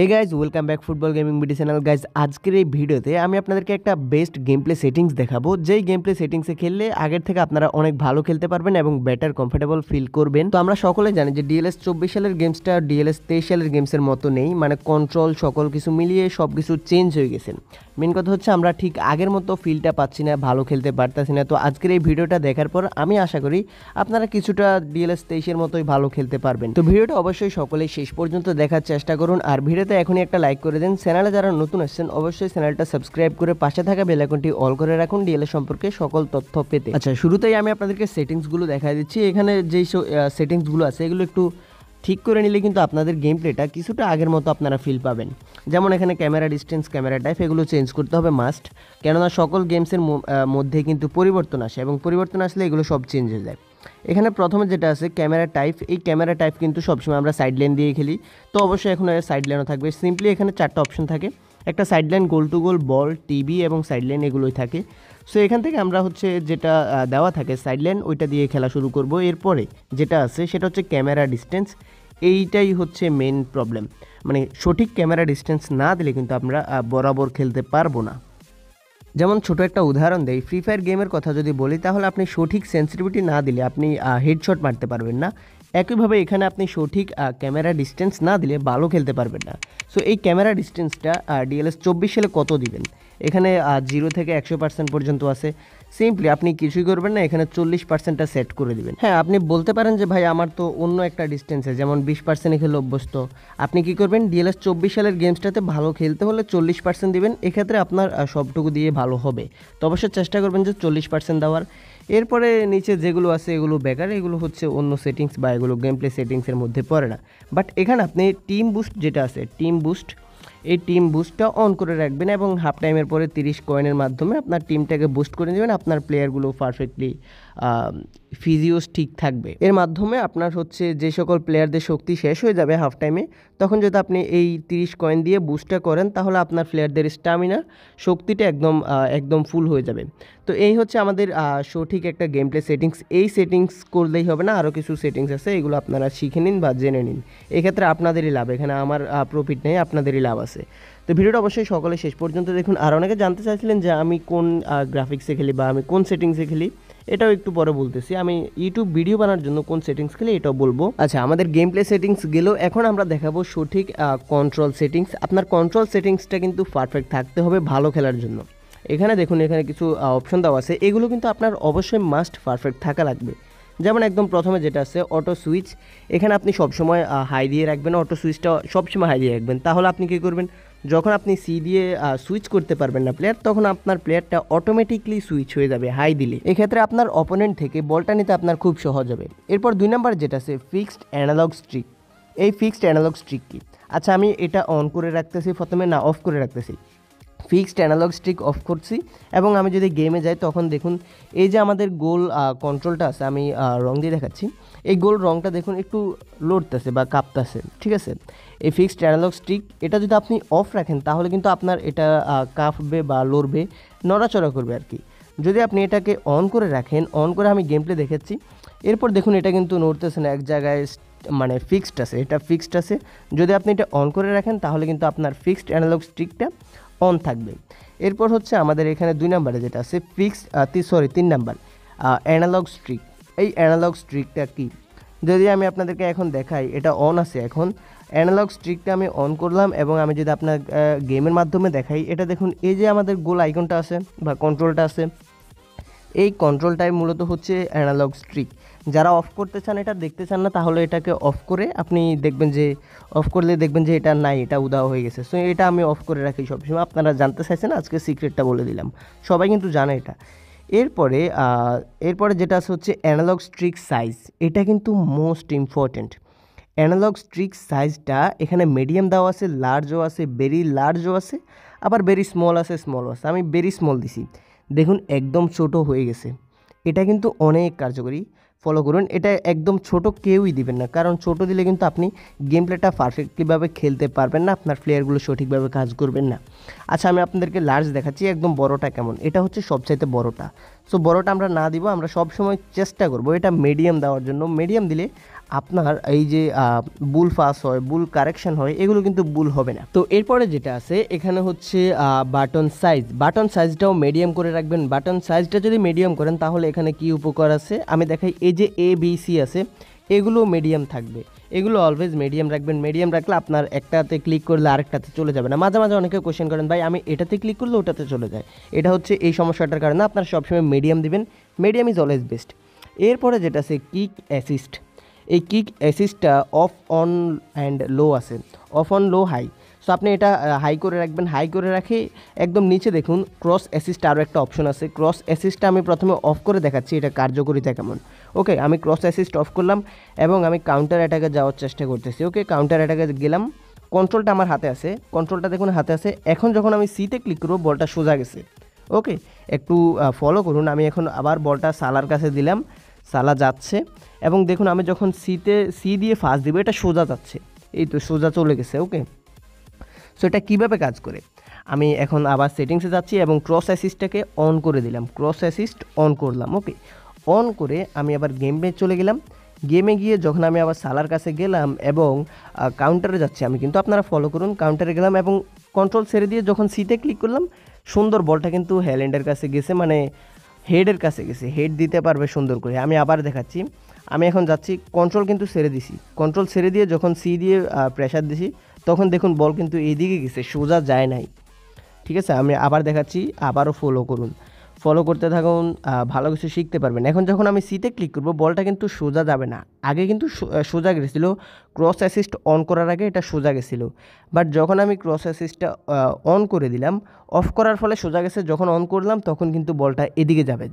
হে guys welcome back football gaming BD channel guys আজকের এই ভিডিওতে আমি আপনাদেরকে একটা বেস্ট গেম প্লে সেটিংস দেখাবো যেই গেম প্লে সেটিংসে খেললে আগের থেকে আপনারা অনেক ভালো খেলতে পারবেন এবং বেটার কমফোর্টেবল ফিল করবেন তো আমরা সকলে জানি যে ডিএলএস চব্বিশ সালের গেমসটা ডিএলএস তেইশ সালের গেমসের মতো নেই মানে কন্ট্রোল সকল কিছু মিলিয়ে সব কিছু চেঞ্জ হয়ে গেছে মেন কথা হচ্ছে আমরা ঠিক আগের মতো ফিলটা পাচ্ছি না ভালো খেলতে পারতাছি না তো আজকের এই ভিডিওটা দেখার পর আমি আশা করি আপনারা কিছুটা ডিএলএস তেইশের মতোই ভালো খেলতে পারবেন তো ভিডিওটা অবশ্যই সকলেই শেষ পর্যন্ত দেখার চেষ্টা করুন আর ভিডিও ভিডিওতে এখনই একটা লাইক করে দিন চ্যানেলে যারা নতুন আসছেন অবশ্যই চ্যানেলটা সাবস্ক্রাইব করে পাশে থাকা বেলাকনটি অল করে রাখুন ডিএলএ সম্পর্কে সকল তথ্য পেতে আচ্ছা শুরুতেই আমি আপনাদেরকে সেটিংসগুলো দেখায় দিচ্ছি এখানে যেই সেটিংসগুলো আছে এগুলো একটু ঠিক করে নিলে কিন্তু আপনাদের গেম প্লেটা কিছুটা আগের মতো আপনারা ফিল পাবেন যেমন এখানে ক্যামেরা ডিস্টেন্স ক্যামেরা টাইপ এগুলো চেঞ্জ করতে হবে মাস্ট কেননা সকল গেমসের মধ্যে কিন্তু পরিবর্তন আসে এবং পরিবর্তন আসলে এগুলো সব চেঞ্জ হয়ে যায় এখানে প্রথমে যেটা আছে ক্যামেরা টাইপ এই ক্যামেরা টাইপ কিন্তু সবসময় আমরা সাইড লাইন দিয়ে খেলি তো অবশ্যই এখন সাইড লাইনও থাকবে সিম্পলি এখানে চারটা অপশন থাকে একটা side line goal to goal ball TV এবং সাইড লাইন এগুলোই থাকে সো এখান থেকে আমরা হচ্ছে যেটা দেওয়া থাকে সাইড লাইন ওইটা দিয়ে খেলা শুরু করব এরপরে যেটা আছে সেটা হচ্ছে ক্যামেরা ডিস্টেন্স এইটাই হচ্ছে মেন প্রবলেম মানে সঠিক ক্যামেরা ডিস্টেন্স না দিলে কিন্তু আমরা বরাবর খেলতে পারবো না যেমন ছোট একটা উদাহরণ দেয় ফ্রি ফায়ার গেমের কথা যদি বলি তাহলে আপনি সঠিক সেন্সিটিভিটি না দিলে আপনি হেডশট মারতে পারবেন না একইভাবে এখানে আপনি সঠিক ক্যামেরা ডিস্টেন্স না দিলে ভালো খেলতে পারবেন না সো এই ক্যামেরা ডিস্টেন্সটা ডিএলএস চব্বিশ সালে কত দিবেন এখানে জিরো থেকে একশো পার্সেন্ট পর্যন্ত আছে সিম্পলি আপনি কিছুই করবেন না এখানে চল্লিশ পার্সেন্টটা সেট করে দেবেন হ্যাঁ আপনি বলতে পারেন যে ভাই আমার তো অন্য একটা ডিস্টেন্সে যেমন বিশ পার্সেন্টে খেলে অভ্যস্ত আপনি কি করবেন ডিএলএস চব্বিশ সালের গেমসটাতে ভালো খেলতে হলে চল্লিশ পার্সেন্ট দেবেন এক্ষেত্রে আপনার সবটুকু দিয়ে ভালো হবে তো অবশ্যই চেষ্টা করবেন যে চল্লিশ পার্সেন্ট দেওয়ার এরপরে নিচে যেগুলো আছে এগুলো বেকার এগুলো হচ্ছে অন্য সেটিংস বা এগুলো গেম প্লে সেটিংসের মধ্যে পড়ে না বাট এখানে আপনি টিম বুস্ট যেটা আছে টিম বুস্ট এই টিম বুস্টটা অন করে রাখবেন এবং হাফ টাইমের পরে তিরিশ কয়েনের মাধ্যমে আপনার টিমটাকে বুস্ট করে নেবেন আপনার প্লেয়ারগুলো পারফেক্টলি ফিজিওস ঠিক থাকবে এর মাধ্যমে আপনার হচ্ছে যে সকল প্লেয়ারদের শক্তি শেষ হয়ে যাবে হাফ টাইমে তখন যদি আপনি এই তিরিশ কয়েন দিয়ে বুস্টটা করেন তাহলে আপনার প্লেয়ারদের স্টামিনা শক্তিটা একদম একদম ফুল হয়ে যাবে তো এই হচ্ছে আমাদের সঠিক একটা গেম প্লে সেটিংস এই সেটিংস করলেই হবে না আরও কিছু সেটিংস আছে এগুলো আপনারা শিখে নিন বা জেনে নিন এক্ষেত্রে আপনাদেরই লাভ এখানে আমার প্রফিট নেই আপনাদেরই লাভ আছে তো ভিডিওটা অবশ্যই সকলে শেষ পর্যন্ত দেখুন আর অনেকে জানতে চাইছিলেন যে আমি কোন গ্রাফিক্সে খেলি বা আমি কোন সেটিংসে খেলি এটাও একটু পরে বলতেছি আমি ইউটিউব ভিডিও বানার জন্য কোন সেটিংস গেলে এটাও বলবো আচ্ছা আমাদের গেম প্লে সেটিংস গেলেও এখন আমরা দেখাবো সঠিক কন্ট্রোল সেটিংস আপনার কন্ট্রোল সেটিংসটা কিন্তু পারফেক্ট থাকতে হবে ভালো খেলার জন্য এখানে দেখুন এখানে কিছু অপশন দেওয়া আছে এগুলো কিন্তু আপনার অবশ্যই মাস্ট পারফেক্ট থাকা লাগবে যেমন একদম প্রথমে যেটা আছে অটো সুইচ এখানে আপনি সবসময় হাই দিয়ে রাখবেন অটো সুইচটা সবসময় হাই দিয়ে রাখবেন তাহলে আপনি কী করবেন যখন আপনি সি দিয়ে সুইচ করতে পারবেন না প্লেয়ার তখন আপনার প্লেয়ারটা অটোমেটিকলি সুইচ হয়ে যাবে হাই দিলে এক্ষেত্রে আপনার অপোনেন্ট থেকে বলটা নিতে আপনার খুব সহজ হবে এরপর দুই নম্বর যেটা আছে ফিক্সড অ্যানালগ স্ট্রিক এই ফিক্সড অ্যানালগ স্ট্রিক কি আচ্ছা আমি এটা অন করে রাখতেছি প্রথমে না অফ করে রাখতেছি ফিক্সড অ্যানালগ স্টিক অফ করছি এবং আমি যদি গেমে যাই তখন দেখুন এই যে আমাদের গোল কন্ট্রোলটা আছে আমি রং দিয়ে দেখাচ্ছি এই গোল রংটা দেখুন একটু লড়তেছে বা কাঁপতেছে ঠিক আছে এই ফিক্সড অ্যানালগ স্টিক এটা যদি আপনি অফ রাখেন তাহলে কিন্তু আপনার এটা কাঁপবে বা লড়বে নড়াচড়া করবে আর কি যদি আপনি এটাকে অন করে রাখেন অন করে আমি গেমপ্লে দেখেছি এরপর দেখুন এটা কিন্তু নড়তেছে না এক জায়গায় মানে ফিক্সড আছে এটা ফিক্সড আছে যদি আপনি এটা অন করে রাখেন তাহলে কিন্তু আপনার ফিক্সড অ্যানালগ স্টিকটা অন থাকবে এরপর হচ্ছে আমাদের এখানে দুই নাম্বারে যেটা আছে ফিক্সড সরি তিন নাম্বার অ্যানালগ স্ট্রিক এই অ্যানালগ স্ট্রিকটা কি যদি আমি আপনাদেরকে এখন দেখাই এটা অন আছে এখন অ্যানালগ স্ট্রিকটা আমি অন করলাম এবং আমি যদি আপনার গেমের মাধ্যমে দেখাই এটা দেখুন এই যে আমাদের গোল আইকনটা আছে বা কন্ট্রোলটা আছে এই কন্ট্রোলটাই মূলত হচ্ছে অ্যানালগ স্ট্রিক যারা অফ করতে চান এটা দেখতে চান না তাহলে এটাকে অফ করে আপনি দেখবেন যে অফ করলে দেখবেন যে এটা নাই এটা উদাহ হয়ে গেছে সো এটা আমি অফ করে রাখি সবসময় আপনারা জানতে চাইছেন আজকে সিক্রেটটা বলে দিলাম সবাই কিন্তু জানে এটা এরপরে এরপরে যেটা হচ্ছে অ্যানালগ স্ট্রিক সাইজ এটা কিন্তু মোস্ট ইম্পর্ট্যান্ট অ্যানালগ স্ট্রিক সাইজটা এখানে মিডিয়াম দাও আছে লার্জও আছে ভেরি লার্জও আছে আবার ভেরি স্মল আছে স্মলও আছে আমি ভেরি স্মল দিছি দেখুন একদম ছোট হয়ে গেছে এটা কিন্তু অনেক কার্যকরী ফলো করুন এটা একদম ছোট কেউই দিবেন না কারণ ছোট দিলে কিন্তু আপনি গেম প্লেটা পারফেক্টলিভাবে খেলতে পারবেন না আপনার প্লেয়ারগুলো সঠিকভাবে কাজ করবেন না আচ্ছা আমি আপনাদেরকে লার্জ দেখাচ্ছি একদম বড়টা কেমন এটা হচ্ছে সবচাইতে বড়টা সো বড়টা আমরা না দিব আমরা সব সময় চেষ্টা করব এটা মিডিয়াম দেওয়ার জন্য মিডিয়াম দিলে আপনার এই যে বুল ফাস হয় বুল কারেকশন হয় এগুলো কিন্তু বুল হবে না তো এরপরে যেটা আছে এখানে হচ্ছে বাটন সাইজ বাটন সাইজটাও মিডিয়াম করে রাখবেন বাটন সাইজটা যদি মিডিয়াম করেন তাহলে এখানে কি উপকার আছে আমি দেখাই এই যে এ বি সি আছে এগুলো মিডিয়াম থাকবে এগুলো অলওয়েজ মিডিয়াম রাখবেন মিডিয়াম রাখলে আপনার একটাতে ক্লিক করলে আরেকটাতে চলে যাবে না মাঝে মাঝে অনেকে কোয়েশ্চেন করেন ভাই আমি এটাতে ক্লিক করলে ওটাতে চলে যায় এটা হচ্ছে এই সমস্যাটার কারণে আপনার সবসময় মিডিয়াম দিবেন মিডিয়াম ইজ অলওয়েজ বেস্ট এরপরে যেটা আছে কিক অ্যাসিস্ট এই কিক অ্যাসিস্টটা অফ অন অ্যান্ড লো আছে off on low high so আপনি এটা হাই করে রাখবেন হাই করে রাখে একদম নিচে দেখুন ক্রস অ্যাসিস্ট আরও একটা অপশন আছে ক্রস অ্যাসিস্টটা আমি প্রথমে অফ করে দেখাচ্ছি এটা কার্যকরিতা কেমন ওকে আমি ক্রস অ্যাসিস্ট অফ করলাম এবং আমি কাউন্টার অ্যাটাকে যাওয়ার চেষ্টা করতেছি ওকে কাউন্টার অ্যাটাকে গেলাম কন্ট্রোলটা আমার হাতে আছে কন্ট্রোলটা দেখুন হাতে আছে এখন যখন আমি সিতে ক্লিক করবো বলটা সোজা গেছে ওকে একটু ফলো করুন আমি এখন আবার বলটা সালার কাছে দিলাম সালা যাচ্ছে এবং দেখুন আমি যখন সিতে সি দিয়ে ফার্স্ট দিব এটা সোজা যাচ্ছে এই তো সোজা চলে গেছে ওকে সো এটা কীভাবে কাজ করে আমি এখন আবার সেটিংসে যাচ্ছি এবং ক্রস অ্যাসিস্টটাকে অন করে দিলাম ক্রস অ্যাসিস্ট অন করলাম ওকে অন করে আমি আবার গেমে চলে গেলাম গেমে গিয়ে যখন আমি আবার সালার কাছে গেলাম এবং কাউন্টারে যাচ্ছি আমি কিন্তু আপনারা ফলো করুন কাউন্টারে গেলাম এবং কন্ট্রোল ছেড়ে দিয়ে যখন সিতে ক্লিক করলাম সুন্দর বলটা কিন্তু হ্যালেন্ডের কাছে গেছে মানে হেডের কাছে গেছে হেড দিতে পারবে সুন্দর করে আমি আবার দেখাচ্ছি আমি এখন যাচ্ছি কন্ট্রোল কিন্তু ছেড়ে দিছি কন্ট্রোল ছেড়ে দিয়ে যখন সি দিয়ে প্রেশার দিছি তখন দেখুন বল কিন্তু এদিকে গেছে সোজা যায় নাই ঠিক আছে আমি আবার দেখাচ্ছি আবারও ফলো করুন ফলো করতে থাকুন ভালো কিছু শিখতে পারবেন এখন যখন আমি সিতে ক্লিক করব বলটা কিন্তু সোজা যাবে না আগে কিন্তু সোজা গেছিল ক্রস অ্যাসিস্ট অন করার আগে এটা সোজা গেছিলো বাট যখন আমি ক্রস অ্যাসিস্টটা অন করে দিলাম অফ করার ফলে সোজা গেছে যখন অন করলাম তখন কিন্তু বলটা এদিকে যাবে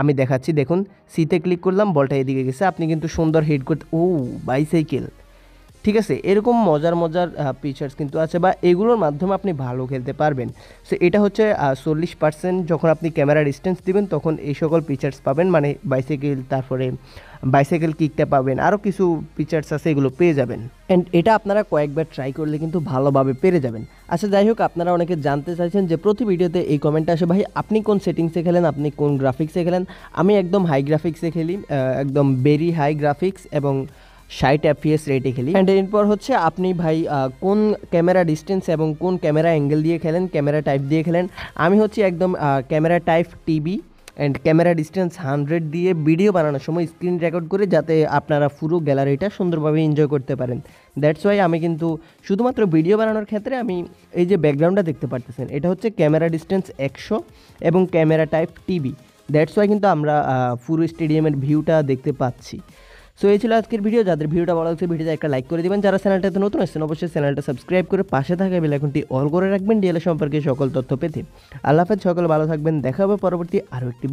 আমি দেখাচ্ছি দেখুন সিতে ক্লিক করলাম বলটা এদিকে গেছে আপনি কিন্তু সুন্দর হিট করতে ও বাইসাইকেল ঠিক আছে এরকম মজার মজার ফিচার্স কিন্তু আছে বা এগুলোর মাধ্যমে আপনি ভালো খেলতে পারবেন সো এটা হচ্ছে চল্লিশ পার্সেন্ট যখন আপনি ক্যামেরা ডিস্টেন্স দিবেন তখন এই সকল ফিচার্স পাবেন মানে বাইসাইকেল তারপরে বাইসাইকেল কিকটা পাবেন আরও কিছু ফিচার্স আছে এগুলো পেয়ে যাবেন অ্যান্ড এটা আপনারা কয়েকবার ট্রাই করলে কিন্তু ভালোভাবে পেরে যাবেন আচ্ছা যাই হোক আপনারা অনেকে জানতে চাইছেন যে প্রতি ভিডিওতে এই কমেন্টটা আসে ভাই আপনি কোন সেটিংসে খেলেন আপনি কোন গ্রাফিক্সে খেলেন আমি একদম হাই গ্রাফিক্সে খেলি একদম ভেরি হাই গ্রাফিক্স এবং ষাট এফপিএস রেটে খেলি অ্যান্ড এরপর হচ্ছে আপনি ভাই কোন ক্যামেরা ডিস্টেন্স এবং কোন ক্যামেরা অ্যাঙ্গেল দিয়ে খেলেন ক্যামেরা টাইপ দিয়ে খেলেন আমি হচ্ছে একদম camera type TV and camera distance hundred দিয়ে ভিডিও বানানোর সময় স্ক্রিন রেকর্ড করে যাতে আপনারা পুরো গ্যালারিটা সুন্দরভাবে এনজয় করতে পারেন দ্যাটস ওয়াই আমি কিন্তু শুধুমাত্র ভিডিও বানানোর ক্ষেত্রে আমি এই যে ব্যাকগ্রাউন্ডটা দেখতে পারতেছেন এটা হচ্ছে ক্যামেরা ডিস্টেন্স একশো এবং camera type TV that's why কিন্তু আমরা পুরো স্টেডিয়ামের ভিউটা দেখতে পাচ্ছি সো এই ছিল আজকের ভিডিও যাদের ভিডিওটা ভালো লাগছে ভিডিওতে একটা লাইক করে দেবেন যারা চ্যানেলটাতে নতুন আসছেন অবশ্যই চ্যানেলটা সাবস্ক্রাইব করে পাশে থাকা বেলাইকনটি অল করে রাখবেন ডিএলএ সম্পর্কে সকল তথ্য পেতে আল্লাহ হাফেজ সকল ভালো থাকবেন দেখা হবে পরবর্তী আরও একটি